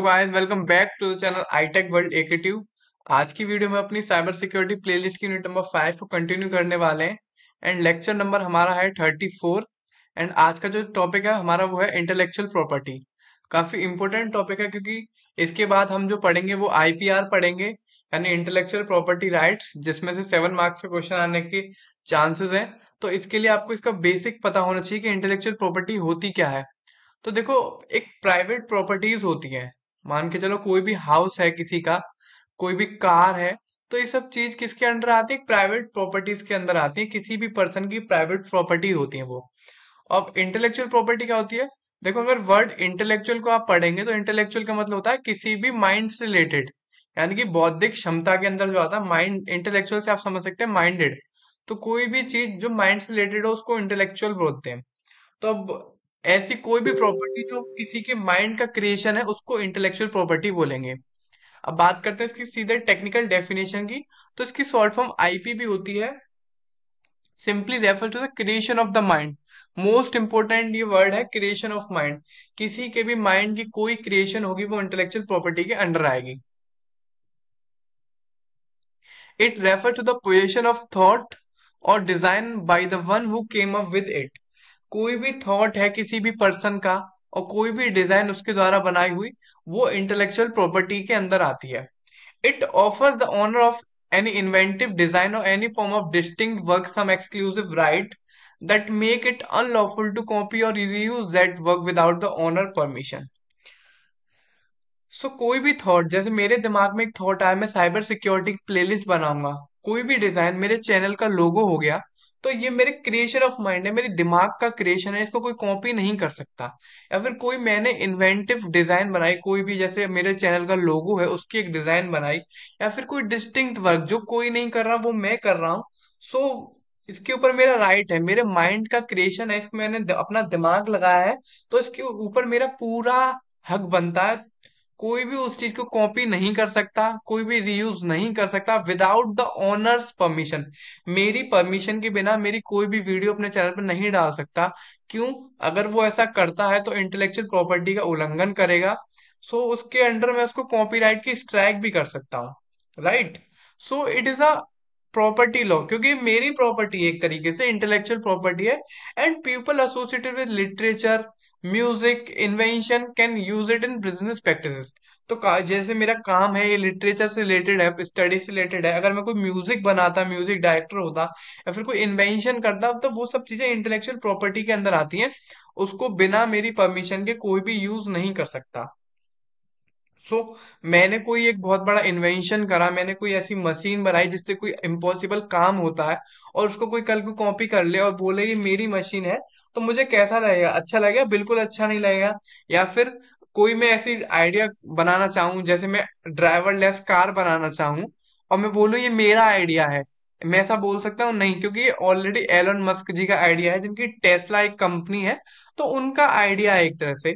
Guys welcome back to the channel I Tech world एकेटिव आज की वीडियो में अपनी साइबर सिक्योरिटी प्लेलिस्ट की यूनिट नंबर फाइव को कंटिन्यू करने वाले हैं एंड लेक्चर नंबर हमारा है थर्टी फोर एंड आज का जो टॉपिक है हमारा वो है इंटेलेक्चुअल प्रॉपर्टी काफी इंपॉर्टेंट टॉपिक है क्योंकि इसके बाद हम जो पढ़ेंगे वो आईपीआर पढ़ेंगे यानी इंटेलेक्चुअल प्रॉपर्टी राइट जिसमें से सेवन मार्क्स का क्वेश्चन आने के चांसेस है तो इसके लिए आपको इसका बेसिक पता होना चाहिए कि इंटेलेक्चुअल प्रॉपर्टी होती क्या है तो देखो एक प्राइवेट प्रॉपर्टीज होती है मान के चलो कोई भी हाउस है किसी का कोई भी कार है तो ये सब चीज किसके अंदर आती है प्राइवेट प्रॉपर्टीज के अंदर आती है किसी भी पर्सन की प्राइवेट प्रॉपर्टी होती है वो अब इंटेलेक्चुअल प्रॉपर्टी क्या होती है देखो अगर वर्ड इंटेलेक्चुअल को आप पढ़ेंगे तो इंटेलेक्चुअल का मतलब होता है किसी भी माइंड से रिलेटेड यानी कि बौद्धिक क्षमता के अंदर जो आता है माइंड इंटेलेक्चुअल से आप समझ सकते हैं माइंडेड तो कोई भी चीज जो माइंड से रिलेटेड हो उसको इंटेलेक्चुअल बोलते हैं तो अब ऐसी कोई भी प्रॉपर्टी जो किसी के माइंड का क्रिएशन है उसको इंटेलेक्चुअल प्रॉपर्टी बोलेंगे अब बात करते हैं इसकी सीधे टेक्निकल डेफिनेशन की तो इसकी शॉर्ट फॉर्म आईपी भी होती है simply refer to the creation of the mind most important ये वर्ड है क्रिएशन ऑफ माइंड किसी के भी माइंड की कोई क्रिएशन होगी वो इंटेलेक्चुअल प्रॉपर्टी के अंडर आएगी it refer to the position of thought और design by the one who came up with it कोई भी थॉट है किसी भी पर्सन का और कोई भी डिजाइन उसके द्वारा बनाई हुई वो इंटेलेक्चुअल प्रॉपर्टी के अंदर आती है it offers the owner of any inventive design और any form of distinct work some exclusive right that make it unlawful to copy और reuse that work without the owner permission so कोई भी thought जैसे मेरे दिमाग में एक thought आया मैं साइबर सिक्योरिटी प्लेलिस्ट बनाऊंगा कोई भी डिजाइन मेरे चैनल का लोगो हो गया तो ये मेरे क्रिएशन ऑफ माइंड है मेरे दिमाग का क्रिएशन है इसको कोई कॉपी नहीं कर सकता या फिर कोई मैंने इन्वेंटिव डिजाइन बनाई कोई भी जैसे मेरे चैनल का लोगो है उसकी एक डिजाइन बनाई या फिर कोई डिस्टिंक्ट वर्क जो कोई नहीं कर रहा वो मैं कर रहा हूँ सो so, इसके ऊपर मेरा राइट है मेरे माइंड का क्रिएशन है इसमें मैंने अपना दिमाग लगाया है तो इसके ऊपर मेरा पूरा हक बनता है कोई भी उस चीज को कॉपी नहीं कर सकता कोई भी रीयूज नहीं कर सकता विदाउट द ओनर्स परमिशन मेरी परमिशन के बिना मेरी कोई भी वीडियो अपने चैनल पर नहीं डाल सकता क्यों अगर वो ऐसा करता है तो इंटेलेक्चुअल प्रॉपर्टी का उल्लंघन करेगा सो so, उसके अंडर मैं उसको कॉपीराइट की स्ट्राइक भी कर सकता हूँ right so it is a property law क्योंकि मेरी प्रॉपर्टी एक तरीके से इंटेलेक्चुअल प्रॉपर्टी है and people associated with literature music invention can use it in business practice तो जैसे मेरा काम है ये लिटरेचर से रिलेटेड है स्टडी से रिलेटेड है अगर मैं कोई म्यूजिक बनाता म्यूजिक डायरेक्टर होता या फिर कोई इन्वेंशन करता तो वो सब चीजें इंटेलेक्चुअल प्रॉपर्टी के अंदर आती हैं उसको बिना मेरी परमिशन के कोई भी यूज नहीं कर सकता सो so, मैंने कोई एक बहुत बड़ा इन्वेंशन करा मैंने कोई ऐसी मशीन बनाई जिससे कोई इम्पॉसिबल काम होता है और उसको कोई कल को कॉपी कर ले और बोले ये मेरी मशीन है तो मुझे कैसा लगेगा अच्छा लगेगा बिल्कुल अच्छा नहीं लगेगा या फिर कोई मैं ऐसी आइडिया बनाना चाहूँ जैसे मैं लेस कार बनाना चाहूँ और मैं बोलूँ ये मेरा आइडिया है मैं ऐसा बोल सकता हूँ नहीं क्योंकि ऑलरेडी एलन मस्क जी का आइडिया है जिनकी टेस्ला एक कंपनी है तो उनका आइडिया है एक तरह से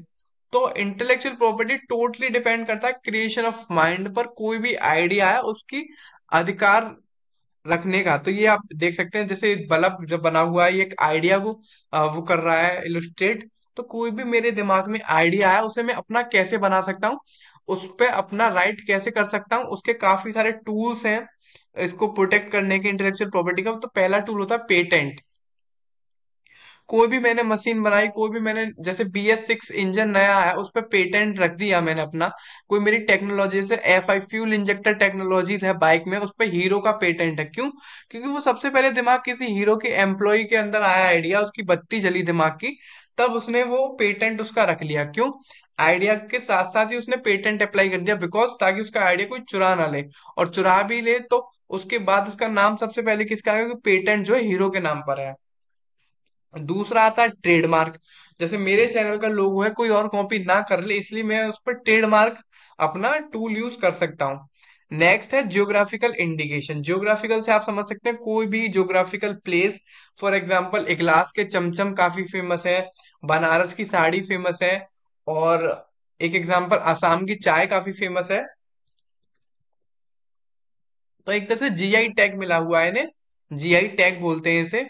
तो इंटेलेक्चुअल प्रॉपर्टी टोटली डिपेंड करता है क्रिएशन ऑफ माइंड पर कोई भी आइडिया है उसकी अधिकार रखने का तो ये आप देख सकते हैं जैसे बल्ब जब बना हुआ है ये एक आइडिया को वो कर रहा है इलुस्ट्रेट तो कोई भी मेरे दिमाग में आइडिया है उसे मैं अपना कैसे बना सकता हूँ उस पर अपना राइट कैसे कर सकता हूँ उसके काफी सारे टूल्स हैं इसको प्रोटेक्ट करने के इंटेलेक्चुअल प्रॉपर्टी का तो पहला टूल होता है पेटेंट कोई भी मैंने मशीन बनाई कोई भी मैंने जैसे बी एस सिक्स इंजन नया आया उस पर पेटेंट रख दिया मैंने अपना कोई मेरी टेक्नोलॉजी से F I fuel injector technologies है बाइक में उस पर हीरो का पेटेंट है क्यों क्योंकि वो सबसे पहले दिमाग किसी हीरो के एम्प्लॉय के अंदर आया आइडिया उसकी बत्ती जली दिमाग की तब उसने वो पेटेंट उसका रख लिया क्यों आइडिया के साथ साथ ही उसने पेटेंट अप्लाई कर दिया बिकॉज ताकि उसका आइडिया कोई चुरा ना ले और चुरा भी ले तो उसके बाद उसका नाम सबसे पहले किसका आएगा क्योंकि पेटेंट जो है हीरो के नाम पर है दूसरा आता है ट्रेडमार्क जैसे मेरे चैनल का लोगो है कोई और कॉपी ना कर ले इसलिए मैं उस पर ट्रेडमार्क अपना टूल यूज कर सकता हूँ नेक्स्ट है जियोग्राफिकल इंडिकेशन जियोग्राफिकल से आप समझ सकते हैं कोई भी geographical place for example Iglas के चमचम काफी फेमस है बनारस की साड़ी फेमस है और एक एग्जाम्पल आसाम की चाय काफी फेमस है तो एक तरह से जीआई टैग मिला हुआ है इन्हें जीआई टैग बोलते हैं इसे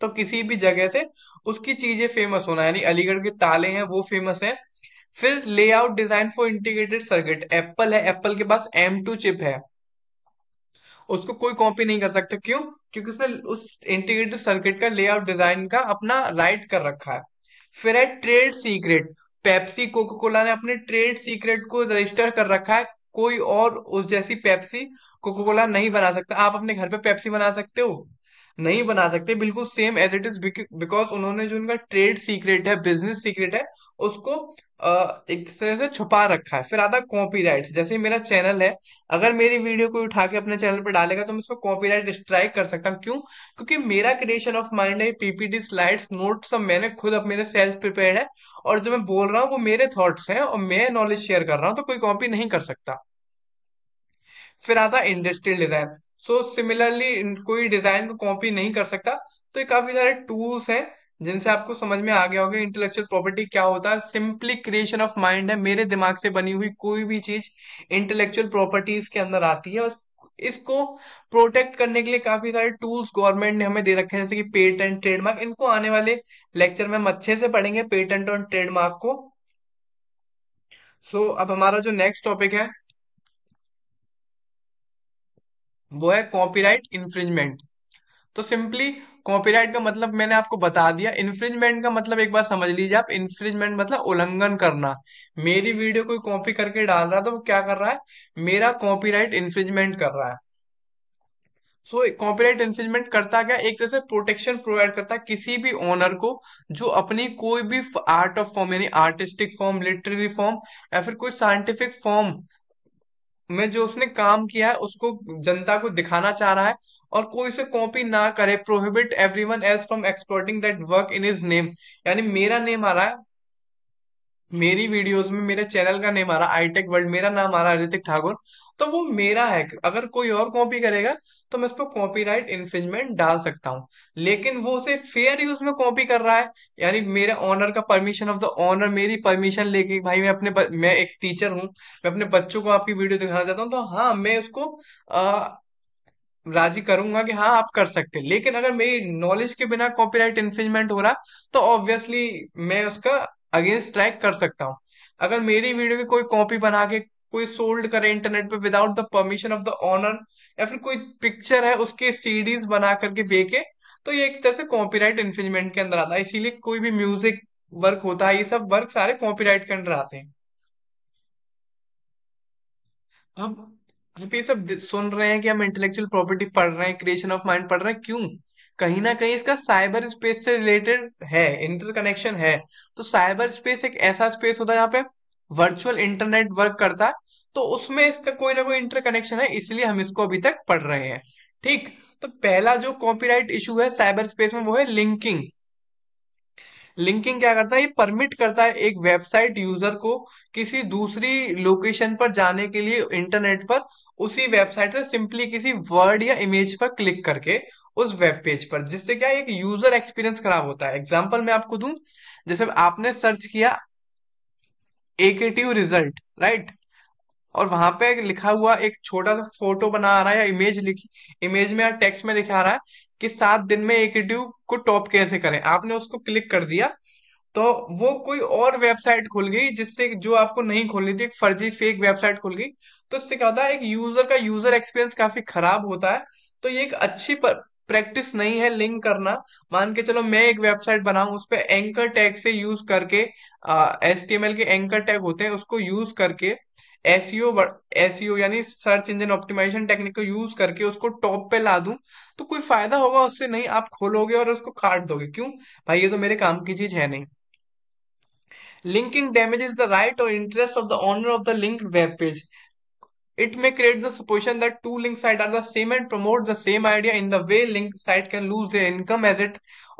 तो किसी भी जगह से उसकी चीजें फेमस होना यानी अलीगढ़ के ताले हैं वो फेमस है फिर layout design for integrated circuit Apple है एप्पल के पास एम टू चिप है उसको कोई कॉपी नहीं कर सकता क्यों क्योंकि उसने उस इंटीग्रेटेड सर्किट का लेआउट डिजाइन का अपना राइट कर रखा है फिर है trade secret Pepsi Coca Cola ने अपने ट्रेड सीक्रेट को रजिस्टर कर रखा है कोई और उस जैसी पेप्सी कोको कोला नहीं बना सकता आप अपने घर पे पेप्सी बना सकते हो नहीं बना सकते बिल्कुल same as it is because उन्होंने जो उनका ट्रेड सीक्रेट है बिजनेस सीक्रेट है उसको एक तरह से छुपा रखा है फिर आता है राइट जैसे मेरा चैनल है अगर मेरी वीडियो कोई उठा के अपने चैनल पर डालेगा तो मैं उसको कॉपी राइट स्ट्राइक कर सकता हूँ क्यों क्योंकि मेरा क्रिएशन ऑफ माइंड है पीपीटी स्लाइड नोट सब मैंने खुद अब मेरे सेल्फ प्रिपेयर है और जो मैं बोल रहा हूँ वो मेरे थॉट्स हैं और मैं नॉलेज शेयर कर रहा हूँ तो कोई कॉपी नहीं कर सकता फिर आता इंडस्ट्रियल डिजाइन सो सिमिलरली कोई डिजाइन को कॉपी नहीं कर सकता तो ये काफी सारे टूल्स हैं जिनसे आपको समझ में आ गया होगा इंटेलेक्चुअल प्रॉपर्टी क्या होता है सिंपली क्रिएशन ऑफ माइंड है मेरे दिमाग से बनी हुई कोई भी चीज इंटेलेक्चुअल प्रॉपर्टीज के अंदर आती है इसको प्रोटेक्ट करने के लिए काफी सारे टूल्स गवर्नमेंट ने हमें दे रखे हैं जैसे कि पेटेंट ट्रेडमार्क इनको आने वाले लेक्चर में हम अच्छे से पढ़ेंगे पेटेंट और ट्रेडमार्क को सो so, अब हमारा जो नेक्स्ट टॉपिक है वो है कॉपीराइट इन्फ्रिंजमेंट तो सिंपली कॉपीराइट का मतलब मैंने आपको बता दिया इन्फ्रिंजमेंट का मतलब एक बार समझ लीजिए आप इन्फ्रिंजमेंट मतलब उल्लंघन करना मेरी वीडियो कोई कॉपी करके डाल रहा है तो वो क्या कर रहा है मेरा कॉपीराइट इन्फ्रिंजमेंट कर रहा है सो कॉपीराइट इन्फ्रिंजमेंट करता क्या एक तरह से प्रोटेक्शन प्रोवाइड करता है किसी भी ओनर को जो अपनी कोई भी आर्ट ऑफ फॉर्म यानी आर्टिस्टिक फॉर्म लिटरेरी फॉर्म या फिर कोई साइंटिफिक फॉर्म में जो उसने काम किया है उसको जनता को दिखाना चाह रहा है और कोई उसे कॉपी ना करे prohibit everyone else from exploiting that work in his name यानी मेरा नेम आ रहा है मेरी वीडियोस में मेरे चैनल का नेम आ रहा आईटेक वर्ल्ड e मेरा नाम आ रहा ऋतिक ठाकुर तो वो मेरा है अगर कोई और कॉपी करेगा तो मैं उस पर राइट इन्फ्रिजमेंट डाल सकता हूँ लेकिन वो उसे फेयर यूज में कॉपी कर रहा है यानी मेरे ऑनर का परमिशन ऑफ द ऑनर मेरी परमिशन लेके भाई मैं अपने मैं एक टीचर हूँ मैं अपने बच्चों को आपकी वीडियो दिखाना चाहता हूँ तो हाँ मैं उसको आ, राजी करूंगा कि हाँ आप कर सकते लेकिन अगर मेरी नॉलेज के बिना कॉपी राइट हो रहा तो ऑब्वियसली मैं उसका अगेंस्ट ट्रैक कर सकता हूँ अगर मेरी वीडियो की कोई कॉपी बना के कोई सोल्ड करे इंटरनेट पे without the permission of the owner या फिर कोई पिक्चर है उसके सीडीज बना करके बेके तो ये एक तरह से कॉपीराइट इन्फ्रिंजमेंट के अंदर आता है इसीलिए कोई भी म्यूजिक वर्क होता है ये सब वर्क सारे कॉपीराइट के अंदर आते हैं अब आप ये सब सुन रहे हैं कि हम इंटेलेक्चुअल प्रॉपर्टी पढ़ रहे हैं क्रिएशन ऑफ माइंड पढ़ रहे हैं क्यों कहीं ना कहीं इसका साइबर स्पेस से रिलेटेड है इंटर कनेक्शन है तो साइबर स्पेस एक ऐसा स्पेस होता है जहाँ पे वर्चुअल इंटरनेट वर्क करता है तो उसमें इसका कोई ना कोई इंटर कनेक्शन है इसलिए हम इसको अभी तक पढ़ रहे हैं ठीक तो पहला जो कॉपीराइट इशू है साइबर स्पेस में वो है लिंकिंग लिंकिंग क्या करता है ये परमिट करता है एक वेबसाइट यूजर को किसी दूसरी लोकेशन पर जाने के लिए इंटरनेट पर उसी वेबसाइट से सिंपली किसी वर्ड या इमेज पर क्लिक करके उस वेब पेज पर जिससे क्या एक यूजर एक्सपीरियंस खराब होता है एग्जाम्पल मैं आपको दू जैसे आपने सर्च किया एकेटिव रिजल्ट राइट और वहां पे लिखा हुआ एक छोटा सा फोटो बना आ रहा है या इमेज लिखी इमेज में या टेक्स्ट में लिखा आ रहा है कि सात दिन में एक ड्यू को टॉप कैसे करें आपने उसको क्लिक कर दिया तो वो कोई और वेबसाइट खुल गई जिससे जो आपको नहीं खोलनी थी एक फर्जी फेक वेबसाइट खुल गई तो इससे क्या होता है एक यूजर का यूजर एक्सपीरियंस काफी खराब होता है तो ये एक अच्छी प्रैक्टिस नहीं है लिंक करना मान के चलो मैं एक वेबसाइट बनाऊ उस पर एंकर टैग से यूज करके एस टी एम एल के एंकर टैग होते हैं उसको यूज करके एसईओ एसईओ e e यानी सर्च इंजन ऑप्टिमाइजेशन टेक्निक को यूज करके उसको टॉप पे ला दू तो कोई फायदा होगा उससे नहीं आप खोलोगे और उसको काट दोगे क्यों भाई ये तो मेरे काम की चीज है नहीं linking damage is the right और interest of the owner of the link web page it may create दपोजन that to link site are the same and promote the same idea in the way link site can lose the income as it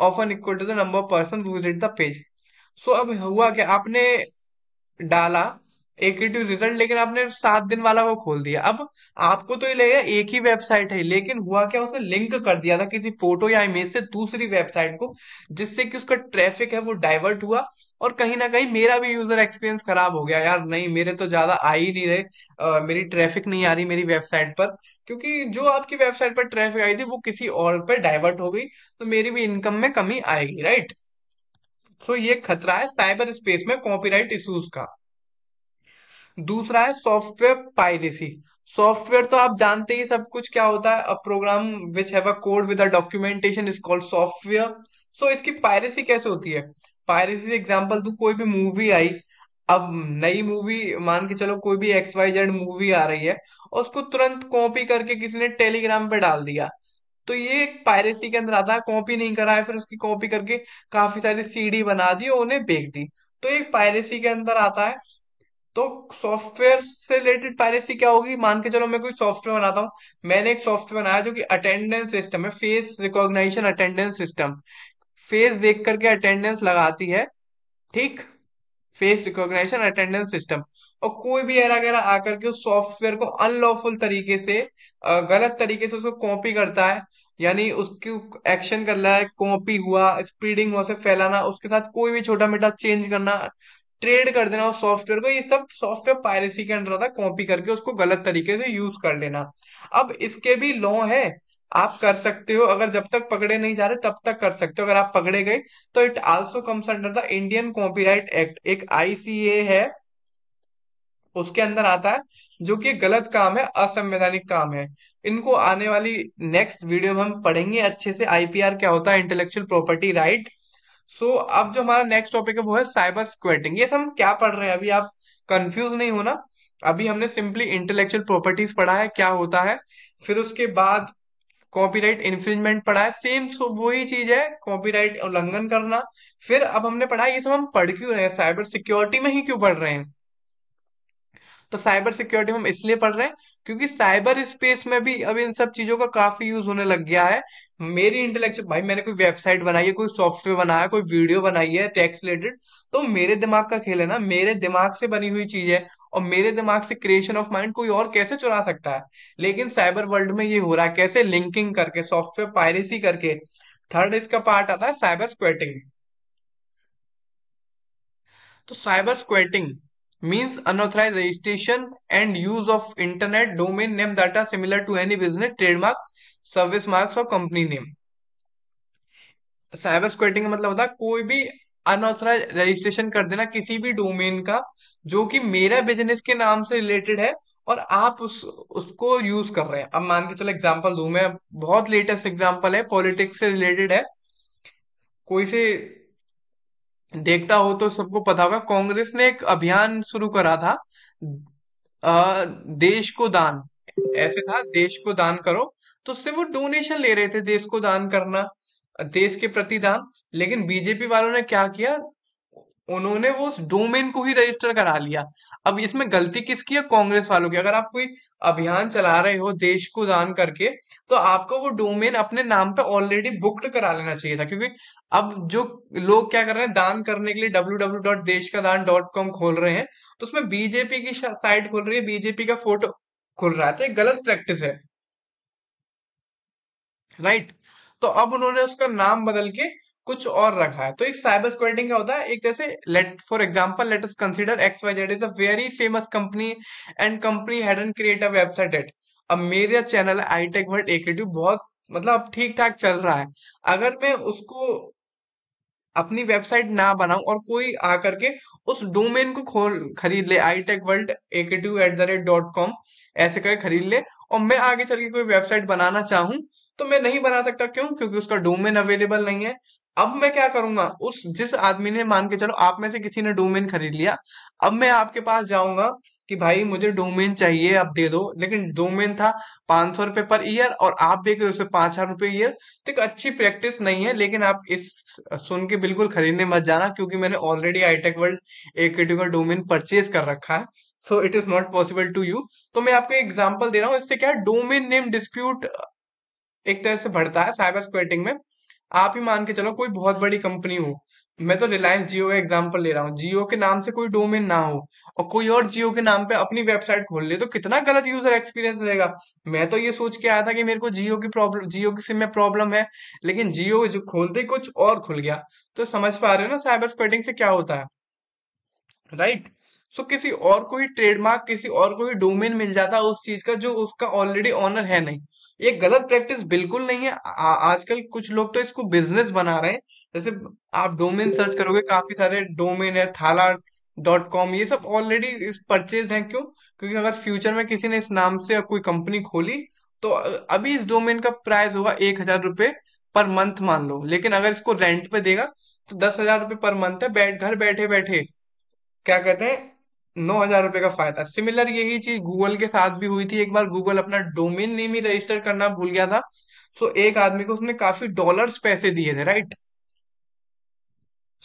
of an equal to the number of person visit the page so अब हुआ क्या आपने डाला एक ही result लेकिन आपने सात दिन वाला वो खोल दिया अब आपको तो ये लगेगा एक ही वेबसाइट है लेकिन हुआ क्या उसने लिंक कर दिया था किसी फोटो या इमेज से दूसरी वेबसाइट को जिससे कि उसका ट्रैफिक है वो डाइवर्ट हुआ और कहीं ना कहीं मेरा भी यूजर एक्सपीरियंस खराब हो गया यार नहीं मेरे तो ज्यादा आ ही नहीं रहे आ, मेरी ट्रैफिक नहीं आ रही मेरी वेबसाइट पर क्योंकि जो आपकी वेबसाइट पर ट्रैफिक आई थी वो किसी और पर डाइवर्ट हो गई तो मेरी भी इनकम में कमी आएगी राइट सो ये खतरा है साइबर स्पेस में कॉपीराइट इश्यूज का दूसरा है सॉफ्टवेयर पायरेसी सॉफ्टवेयर तो आप जानते ही सब कुछ क्या होता है a program which have a code with a documentation is called software so इसकी पायरेसी कैसे होती है पायरेसी एग्जाम्पल तू कोई भी मूवी आई अब नई मूवी मान के चलो कोई भी एक्स वाई जेड मूवी आ रही है और उसको तुरंत कॉपी करके किसी ने टेलीग्राम पे डाल दिया तो ये पायरेसी के अंदर आता है कॉपी नहीं करा है फिर उसकी कॉपी करके काफी सारी सीडी बना दी और उन्हें बेच दी तो ये पायरेसी के अंदर आता है तो सॉफ्टवेयर से रिलेटेड पायरेसी क्या होगी मान के चलो मैं कोई सॉफ्टवेयर बनाता हूँ मैंने एक सॉफ्टवेयर बनाया जो कि अटेंडेंस सिस्टम है face recognisation attendance system face देख करके अटेंडेंस लगाती है ठीक फेस रिकॉग्नाइजेशन अटेंडेंस सिस्टम और कोई भी एरा गा आकर के उस सॉफ्टवेयर को अनलॉफुल तरीके से गलत तरीके से उसको कॉपी करता है यानी उसकी एक्शन कर रहा है कॉपी हुआ स्प्रीडिंग हुआ से फैलाना उसके साथ कोई भी छोटा मोटा चेंज करना ट्रेड कर देना उस सॉफ्टवेयर को ये सब सॉफ्टवेयर पायरेसी के अंडर आता है कॉपी करके उसको गलत तरीके से यूज कर लेना अब इसके भी लॉ है आप कर सकते हो अगर जब तक पकड़े नहीं जा रहे तब तक कर सकते हो अगर आप पकड़े गए तो it also comes under the Indian copyright act एक आईसीए है उसके अंदर आता है जो कि गलत काम है असंवैधानिक काम है इनको आने वाली नेक्स्ट वीडियो में हम पढ़ेंगे अच्छे से आईपीआर क्या होता है intellectual property right so so, अब जो हमारा नेक्स्ट टॉपिक है वो है साइबर स्क्वेटिंग ये सब हम क्या पढ़ रहे हैं अभी आप कंफ्यूज नहीं होना अभी हमने सिंपली इंटेलेक्चुअल प्रॉपर्टीज पढ़ा है क्या होता है फिर उसके बाद कॉपीराइट इन्फ्रिंजमेंट पढ़ा है सेम सो वही चीज है कॉपीराइट उल्लंघन करना फिर अब हमने पढ़ा ये सब हम पढ़ क्यों रहे हैं साइबर सिक्योरिटी में ही क्यों पढ़ रहे हैं तो साइबर सिक्योरिटी हम इसलिए पढ़ रहे हैं क्योंकि साइबर स्पेस में भी अब इन सब चीजों का काफी यूज होने लग गया है मेरी इंटेलेक्चुअल भाई मैंने कोई वेबसाइट बनाई है कोई सॉफ्टवेयर बनाया कोई वीडियो बनाई है टेक्स रिलेटेड तो मेरे दिमाग का खेल है ना मेरे दिमाग से बनी हुई चीज है और मेरे दिमाग से क्रिएशन ऑफ माइंड कोई और कैसे चुरा सकता है लेकिन साइबर वर्ल्ड में ये हो रहा है कैसे लिंकिंग करके सॉफ्टवेयर पायरेसी करके थर्ड इसका पार्ट आता है साइबर स्क्वेटिंग तो cyber squatting means unauthorized registration and use of internet domain name that are similar to any business trademark service marks और कंपनी नेम साइबर स्क्वेटिंग का मतलब होता है कोई भी अनऑथराइज रजिस्ट्रेशन कर देना किसी भी डोमेन का जो कि मेरा बिजनेस के नाम से रिलेटेड है और आप उस उसको यूज कर रहे हैं अब मान के चलो एग्जांपल दू मैं बहुत लेटेस्ट एग्जांपल है पॉलिटिक्स से रिलेटेड है कोई से देखता हो तो सबको पता होगा कांग्रेस ने एक अभियान शुरू करा था आ, देश को दान ऐसे था देश को दान करो तो उससे वो डोनेशन ले रहे थे देश को दान करना देश के प्रति दान लेकिन बीजेपी वालों ने क्या किया उन्होंने वो डोमेन को ही रजिस्टर करा लिया अब इसमें गलती किसकी है कांग्रेस वालों की अगर आप कोई अभियान चला रहे हो देश को दान करके तो आपको वो डोमेन अपने नाम पे ऑलरेडी बुक्ड करा लेना चाहिए था क्योंकि अब जो लोग क्या कर रहे हैं दान करने के लिए डब्ल्यू डब्ल्यू डॉट देश का दान डॉट कॉम खोल रहे हैं तो उसमें बीजेपी की साइट खोल रही है बीजेपी का फोटो खुल रहा है तो गलत प्रैक्टिस है राइट तो अब उन्होंने उसका नाम बदल के कुछ और रखा है तो इस साइबर स्क्वेडिंग का होता है एक जैसे let for example let us consider X Y Z is a very famous company and company had and create a website at अब मेरा चैनल आई टेक वर्ल्ड एक बहुत मतलब ठीक ठाक चल रहा है अगर मैं उसको अपनी वेबसाइट ना बनाऊं और कोई आकर के उस डोमेन को खोल खरीद ले आई टेक वर्ल्ड एक at the rate dot com ऐसे करके खरीद ले और मैं आगे चल के कोई वेबसाइट बनाना चाहूं तो मैं नहीं बना सकता क्यों क्योंकि उसका डोमेन अवेलेबल नहीं है अब मैं क्या करूंगा उस जिस आदमी ने मान के चलो आप में से किसी ने डोमेन खरीद लिया अब मैं आपके पास जाऊंगा कि भाई मुझे डोमेन चाहिए आप दे दो लेकिन डोमेन था पांच सौ रुपए पर ईयर और आप देख रहे उसे पांच हजार रुपए ईयर तो एक अच्छी प्रैक्टिस नहीं है लेकिन आप इस सुन के बिल्कुल खरीदने मत जाना क्योंकि मैंने ऑलरेडी आईटेक वर्ल्ड एक का डोमेन परचेज कर रखा है so it is not possible to you तो मैं आपको एग्जाम्पल दे रहा हूँ इससे क्या डोमेन नेम डिस्प्यूट एक तरह से बढ़ता है साइबर स्क्वेटिंग में आप ही मान के चलो कोई बहुत बड़ी कंपनी हो मैं तो रिलायंस जियो का एग्जाम्पल ले रहा हूँ जियो के नाम से कोई डोमेन ना हो और कोई और जियो के नाम पे अपनी वेबसाइट खोल ले तो कितना गलत यूजर एक्सपीरियंस रहेगा मैं तो ये सोच के आया था कि मेरे को जियो की प्रॉब्लम जियो की सिम में प्रॉब्लम है लेकिन जियो जो खोलते कुछ और खुल गया तो समझ पा रहे हो ना साइबर स्क्वेटिंग से क्या होता है राइट right? सो so, किसी और को ही ट्रेडमार्क किसी और को ही डोमेन मिल जाता उस चीज का जो उसका ऑलरेडी ऑनर है नहीं ये गलत प्रैक्टिस बिल्कुल नहीं है आ, आजकल कुछ लोग तो इसको बिजनेस बना रहे हैं जैसे आप डोमेन सर्च करोगे काफी सारे डोमेन है थाला डॉट कॉम ये सब ऑलरेडी परचेज है क्यों क्योंकि अगर फ्यूचर में किसी ने इस नाम से कोई कंपनी खोली तो अभी इस डोमेन का प्राइस होगा एक हजार रुपए पर मंथ मान लो लेकिन अगर इसको रेंट पे देगा तो दस हजार रुपये पर मंथ है बैठ घर बैठे बैठे क्या कहते हैं नौ हजार रुपए का फायदा सिमिलर यही चीज गूगल के साथ भी हुई थी एक बार गूगल अपना डोमेन नेम ही रजिस्टर करना भूल गया था सो एक आदमी को उसने काफी डॉलर्स पैसे दिए थे राइट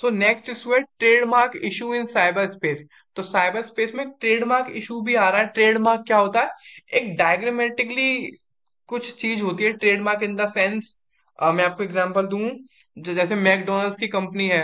सो नेक्स्ट इशू है trademark issue in cyber space तो साइबर स्पेस में ट्रेडमार्क इशू भी आ रहा है ट्रेडमार्क क्या होता है एक डायग्रामेटिकली कुछ चीज होती है ट्रेडमार्क इन द सेंस मैं आपको एग्जांपल दूं जैसे मैकडोनल्ड्स की कंपनी है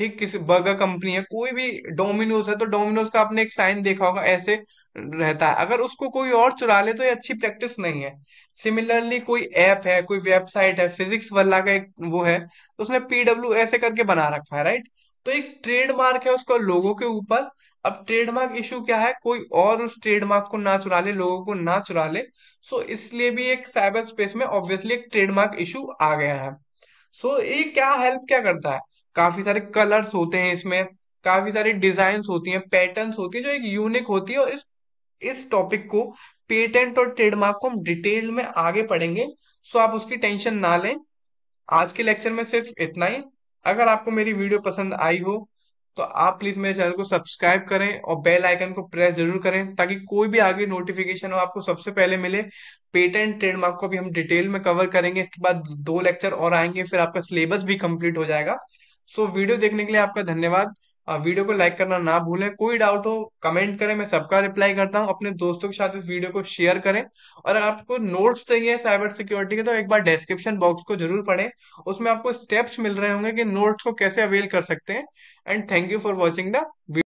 ठीक किसी बर्गर कंपनी है कोई भी डोमिनोज है तो डोमिनोज का आपने एक साइन देखा होगा ऐसे रहता है अगर उसको कोई और चुरा ले तो ये अच्छी प्रैक्टिस नहीं है सिमिलरली कोई ऐप है कोई वेबसाइट है फिजिक्स वाला का एक वो है तो उसने पीडब्ल्यू ऐसे करके बना रखा है राइट तो एक ट्रेडमार्क है उसका लोगों के ऊपर अब ट्रेडमार्क इशू क्या है कोई और उस ट्रेडमार्क को ना चुरा ले लोगों को ना चुरा ले सो so, इसलिए भी एक साइबर स्पेस में ऑब्वियसली एक ट्रेडमार्क इशू आ गया है सो so, ये क्या हेल्प क्या करता है काफी सारे कलर्स होते हैं इसमें काफी सारी डिजाइन होती हैं पैटर्न्स होती है जो एक यूनिक होती है और इस इस टॉपिक को पेटेंट और ट्रेडमार्क को हम डिटेल में आगे पढ़ेंगे सो आप उसकी टेंशन ना लें आज के लेक्चर में सिर्फ इतना ही अगर आपको मेरी वीडियो पसंद आई हो तो आप प्लीज मेरे चैनल को सब्सक्राइब करें और बेल आइकन को प्रेस जरूर करें ताकि कोई भी आगे नोटिफिकेशन हो आपको सबसे पहले मिले पेटेंट ट्रेडमार्क को भी हम डिटेल में कवर करेंगे इसके बाद दो लेक्चर और आएंगे फिर आपका सिलेबस भी कंप्लीट हो जाएगा सो so, वीडियो देखने के लिए आपका धन्यवाद वीडियो को लाइक करना ना भूलें कोई डाउट हो कमेंट करें मैं सबका रिप्लाई करता हूं अपने दोस्तों के साथ इस वीडियो को शेयर करें और अगर आपको नोट्स चाहिए साइबर सिक्योरिटी के तो एक बार डिस्क्रिप्शन बॉक्स को जरूर पढ़ें उसमें आपको स्टेप्स मिल रहे होंगे कि नोट्स को कैसे अवेल कर सकते हैं and thank you for watching the